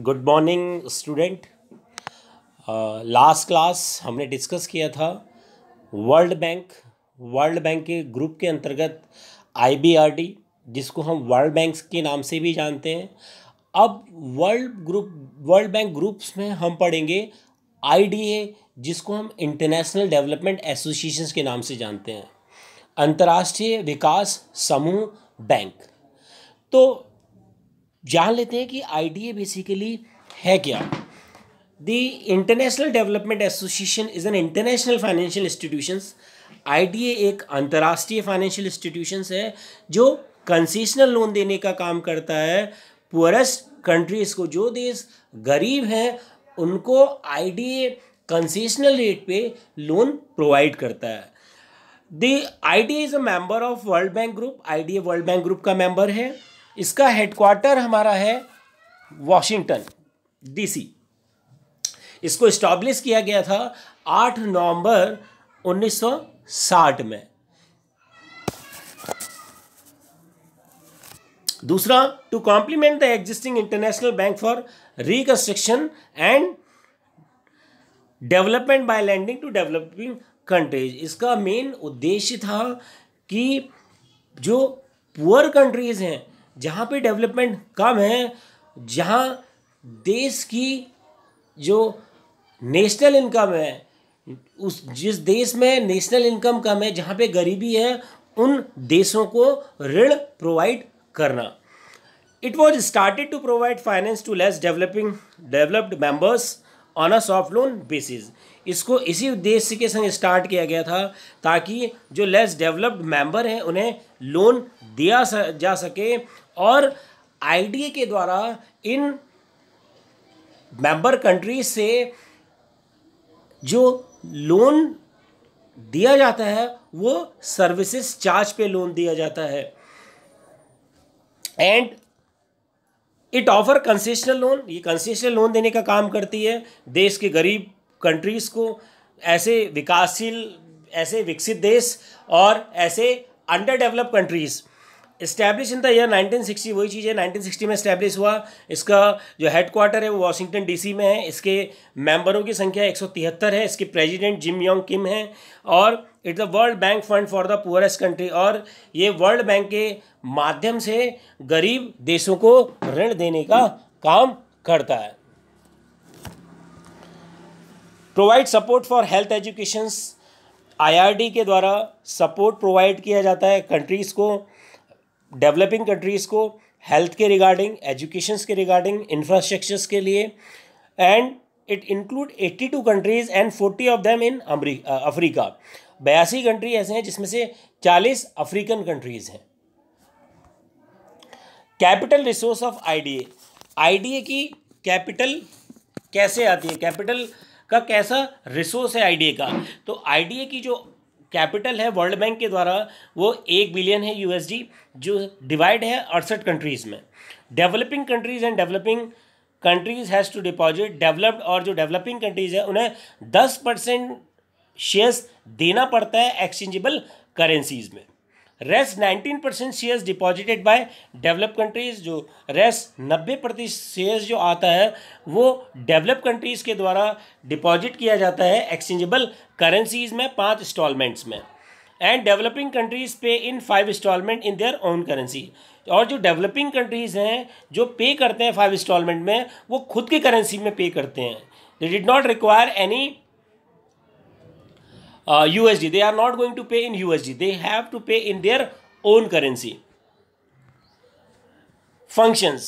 Good morning student last class हमने discuss किया था वर्ल्ड बैंक वर्ल्ड बैंक के ग्रुप के अंतर्गत आईबीआरडी जिसको हम वर्ल्ड बैंक के नाम से भी जानते हैं अब world group world bank groups में हम पढ़ेंगे आईडीए जिसको हम इंटरनेशनल डेवलपमेंट एसोसिएशन के नाम से जानते हैं अंतर्राष्ट्रीय विकास समूह बैंक तो जान लेते हैं कि आई बेसिकली है क्या the international development association is an international financial institution I एक अंतर्राष्ट्रीय फाइनेंशियल इंस्टीट्यूशंस है जो कंसेशनल लोन देने का काम करता है पुअरेस्ट कंट्रीज़ को जो देश गरीब हैं उनको आई कंसेशनल रेट पे लोन प्रोवाइड करता है the I is a member of world bank group I world bank group का मेंबर है इसका हेडक्वार्टर हमारा है वॉशिंगटन डीसी इसको इस्टॉब्लिश किया गया था 8 नवंबर 1960 में दूसरा to complement the existing international bank for reconstruction and development by lending to developing countries इसका मेन उद्देश्य था कि जो पुअर कंट्रीज हैं जहाँ पे डेवलपमेंट कम है जहाँ देश की जो नेशनल इनकम है उस जिस देश में नेशनल इनकम कम है जहाँ पे गरीबी है उन देशों को ऋण प्रोवाइड करना it was started to provide finance to less developing developed members on a soft loan basis इसको इसी उद्देश्य के संग स्टार्ट किया गया था ताकि जो लेस डेवलप्ड मेंबर हैं उन्हें लोन दिया जा सके और आई के द्वारा इन मेंबर कंट्री से जो लोन दिया जाता है वो सर्विसेज चार्ज पे लोन दिया जाता है and it offer concessional loan ये कंसेशनल लोन देने का काम करती है देश के गरीब कंट्रीज़ को ऐसे विकासशील ऐसे विकसित देश और ऐसे under develop countries establish in the year 1960 वही चीज़ है 1960 में इस्टेब्लिश हुआ इसका जो हेडक्वार्टर है वो वाशिंगटन डीसी में है इसके मेंबरों की संख्या एक है इसके प्रेसिडेंट जिम योंग किम हैं और it the world bank fund for the poorest country और ये वर्ल्ड बैंक के माध्यम से गरीब देशों को ऋण देने का काम करता है provide support for health educations I के द्वारा सपोर्ट प्रोवाइड किया जाता है कंट्रीज़ को डेवलपिंग कंट्रीज़ को हेल्थ के रिगार्डिंग एजुकेशन के रिगार्डिंग इंफ्रास्ट्रक्चर्स के लिए and it include 82 countries and 40 of them in Africa बयासी कंट्री ऐसे हैं जिसमें से 40 अफ्रीकन कंट्रीज़ हैं capital resource of IDA IDA की कैपिटल कैसे आती है कैपिटल का कैसा रिसोर्स है आईडीए का तो आईडीए की जो कैपिटल है वर्ल्ड बैंक के द्वारा वो एक बिलियन है यूएसडी जो डिवाइड है अड़सठ कंट्रीज़ में developing countries and developing countries has to deposit developed और जो डेवलपिंग कंट्रीज़ है उन्हें दस परसेंट शेयर्स देना पड़ता है एक्सचेंजेबल करेंसीज में rest nineteen percent shares deposited by develop countries जो रेस्ट नब्बे प्रतिशत शेयर्स जो आता है वो डेवलप कंट्रीज़ के द्वारा डिपॉजिट किया जाता है एक्सचेंजेबल करेंसीज में पांच इंस्टॉलमेंट्स में and developing countries pay in five instalment in their own currency और जो डेवलपिंग कंट्रीज़ हैं जो पे करते हैं फाइव इंस्टॉलमेंट में वो खुद की करेंसी में पे करते हैं they did not require any uh, USD. They are not going to pay in USD. They have to pay in their own currency. Functions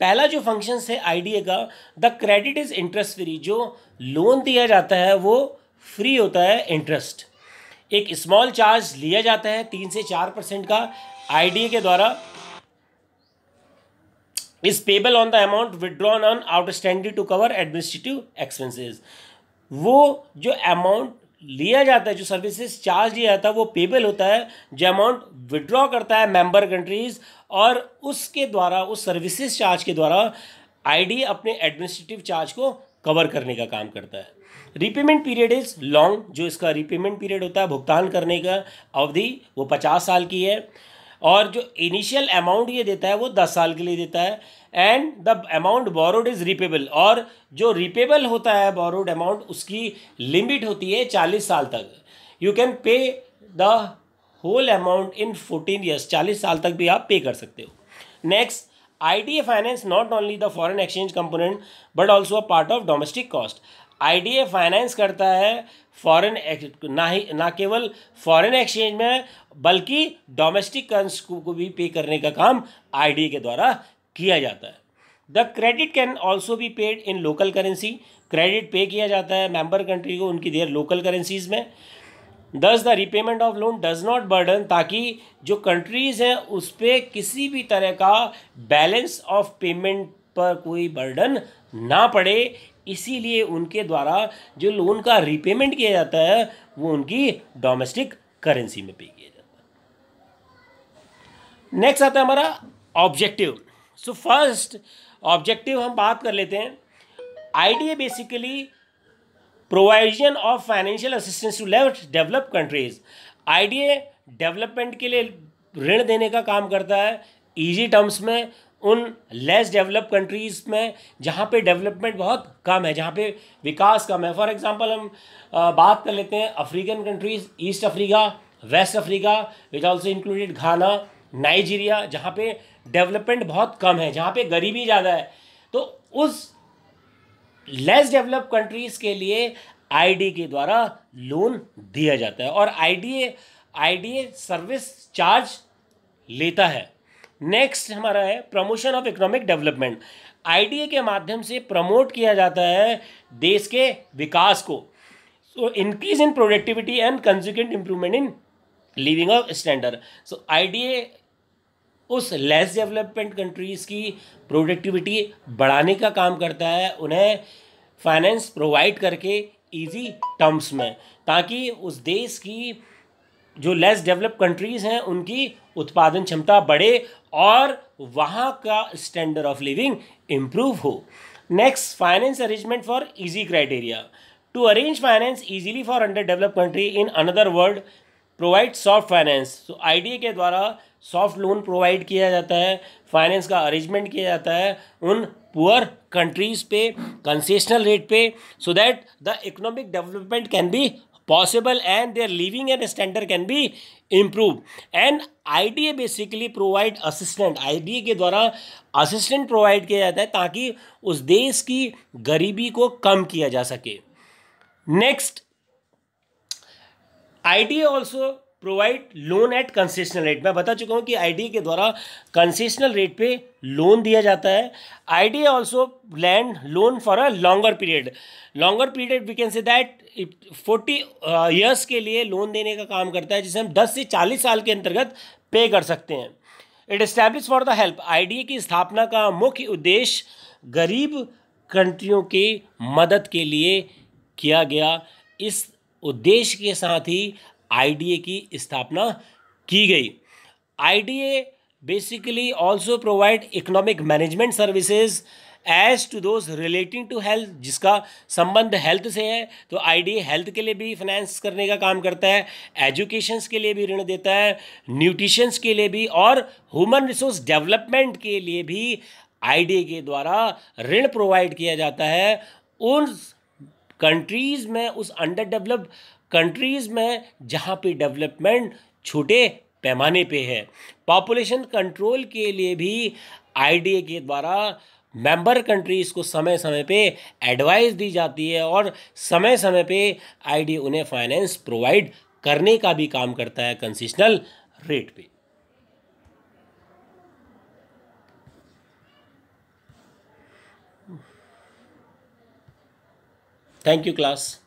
पहला जो फंक्शन है आईडीए का the credit is interest free जो loan दिया जाता है वो free होता है इंटरेस्ट एक स्मॉल चार्ज लिया जाता है तीन से चार परसेंट का आईडीए के द्वारा is payable on the amount withdrawn on outstanding to cover administrative expenses वो जो अमाउंट लिया जाता है जो सर्विसेज चार्ज लिया जाता है वो पेबल होता है जो अमाउंट विड्रॉ करता है मेंबर कंट्रीज़ और उसके द्वारा उस सर्विसेज चार्ज के द्वारा आईडी अपने एडमिनिस्ट्रेटिव चार्ज को कवर करने का काम करता है रिपेमेंट पीरियड इज़ लॉन्ग जो इसका रीपेमेंट पीरियड होता है भुगतान करने का अवधि वो पचास साल की है और जो इनिशियल अमाउंट ये देता है वो दस साल के लिए देता है and the amount borrowed is repayable और जो रिपेबल होता है बोरोड अमाउंट उसकी लिमिट होती है चालीस साल तक you can pay the whole amount in fourteen years चालीस साल तक भी आप पे कर सकते हो next I A finance not only the foreign exchange component but also a part of domestic cost IDA finance करता है फॉरेन ना ही ना केवल फॉरेन एक्सचेंज में बल्कि डोमेस्टिक कर्ज को भी पे करने का काम आईडीए के द्वारा किया जाता है the credit can also be paid in local currency credit pay किया जाता है मेंबर कंट्री को उनकी देर लोकल करेंसीज में thus the repayment of loan does not burden ताकि जो कंट्रीज़ हैं उस पर किसी भी तरह का बैलेंस ऑफ पेमेंट पर कोई बर्डन ना पड़े इसीलिए उनके द्वारा जो लोन का रिपेमेंट किया जाता है वो उनकी डोमेस्टिक करेंसी में पे किया जाता है नेक्स्ट आता है हमारा ऑब्जेक्टिव सो फर्स्ट ऑब्जेक्टिव हम बात कर लेते हैं IDA basically provision of financial assistance to left develop countries IDA development के लिए ऋण देने का काम करता है इजी टर्म्स में उन लेस डेवलप कंट्रीज़ में जहाँ पे डेवलपमेंट बहुत कम है जहाँ पे विकास कम है फॉर एग्जांपल हम बात कर लेते हैं African countries east Africa west Africa which also included Ghana Nigeria जहाँ पे डेवलपमेंट बहुत कम है जहाँ पे गरीबी ज़्यादा है तो उस लेस डेवलप कंट्रीज़ के लिए आई के द्वारा लोन दिया जाता है और आई डी सर्विस चार्ज लेता है नेक्स्ट हमारा है promotion of economic development I के माध्यम से प्रमोट किया जाता है देश के विकास को so increase in productivity and consequent improvement in living of standard so I उस लेस डेवलपमेंट कंट्रीज़ की प्रोडक्टिविटी बढ़ाने का काम करता है उन्हें फाइनेंस प्रोवाइड करके इजी टर्म्स में ताकि उस देश की जो लेस डेवलप कंट्रीज़ हैं उनकी उत्पादन क्षमता बढ़े और वहाँ का स्टैंडर्ड ऑफ लिविंग इम्प्रूव हो next finance arrangement for easy criteria to arrange finance easily for under develop country in another world provide soft finance तो ए के द्वारा सॉफ्ट लोन प्रोवाइड किया जाता है फाइनेंस का अरेंजमेंट किया जाता है उन पुअर कंट्रीज पे कंसेशनल रेट पे so that the economic development can be possible and their living and standard can be improved and IDA basically provide assistant A के द्वारा असिस्टेंट प्रोवाइड किया जाता है ताकि उस देश की गरीबी को कम किया जा सके next IDA also provide loan at concessional rate मैं बता चुका हूँ कि ए के द्वारा कंसेशनल रेट पे लोन दिया जाता है I D also lend loan for a longer period longer period we can say that forty years uh, के लिए लोन देने का काम करता है जिसे हम दस से चालीस साल के अंतर्गत पे कर सकते हैं it establish for the help IDA की स्थापना का मुख्य उद्देश्य गरीब कंट्रियों की मदद के लिए किया गया इस उद्देश्य के साथ ही आईडीए की स्थापना की गई IDA basically also provide economic management services as to those relating to health जिसका संबंध हेल्थ से है तो आईडी हेल्थ के लिए भी फाइनेंस करने का काम करता है एजुकेशन के लिए भी ऋण देता है न्यूट्रिशंस के लिए भी और ह्यूमन रिसोर्स डेवलपमेंट के लिए भी आईडी के द्वारा ऋण प्रोवाइड किया जाता है उन कंट्रीज़ में उस अंडर डेवलप कंट्रीज़ में जहाँ पे डेवलपमेंट छोटे पैमाने पे है पॉपुलेशन कंट्रोल के लिए भी आईडीए के द्वारा मेंबर कंट्रीज़ को समय समय पे एडवाइस दी जाती है और समय समय पे आईडी उन्हें फाइनेंस प्रोवाइड करने का भी काम करता है कंसेशनल रेट पे थैंक यू क्लास